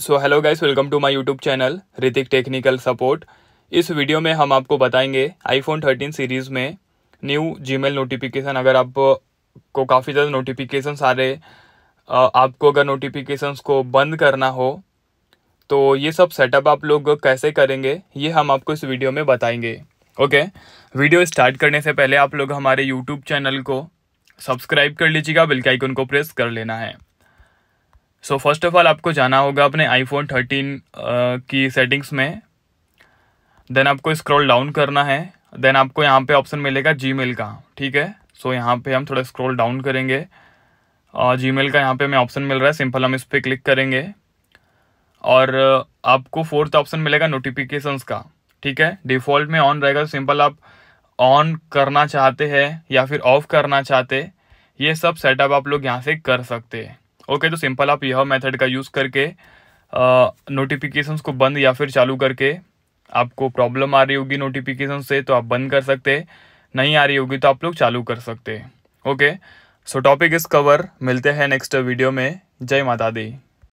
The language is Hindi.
so hello guys welcome to my YouTube channel Hrithik technical support इस वीडियो में हम आपको बताएंगे आईफोन 13 सीरीज़ में न्यू जीमेल नोटिफिकेशन अगर आप को काफ़ी ज़्यादा नोटिफिकेशन आ रहे आपको अगर नोटिफिकेशंस को बंद करना हो तो ये सब सेटअप आप लोग कैसे करेंगे ये हम आपको इस वीडियो में बताएंगे ओके वीडियो स्टार्ट करने से पहले आप लोग हमारे यूट्यूब चैनल को सब्सक्राइब कर लीजिएगा बिल्कुल आइकन को प्रेस कर लेना है सो फर्स्ट ऑफ ऑल आपको जाना होगा अपने आईफोन थर्टीन की सेटिंग्स में देन आपको स्क्रॉल डाउन करना है देन आपको यहाँ पे ऑप्शन मिलेगा मेल का ठीक है सो so, यहाँ पे हम थोड़ा स्क्रॉल डाउन करेंगे और मेल का यहाँ पे हमें ऑप्शन मिल रहा है सिंपल हम इस पर क्लिक करेंगे और आपको फोर्थ ऑप्शन मिलेगा नोटिफिकेशंस का ठीक है डिफ़ॉल्ट में ऑन रहेगा सिंपल आप ऑन करना चाहते हैं या फिर ऑफ करना चाहते ये सब सेटअप आप लोग यहाँ से कर सकते हैं ओके okay, तो सिंपल आप यह मेथड का यूज़ करके नोटिफिकेशंस को बंद या फिर चालू करके आपको प्रॉब्लम आ रही होगी नोटिफिकेशन से तो आप बंद कर सकते नहीं आ रही होगी तो आप लोग चालू कर सकते okay so topic is cover मिलते हैं नेक्स्ट वीडियो में जय माता दी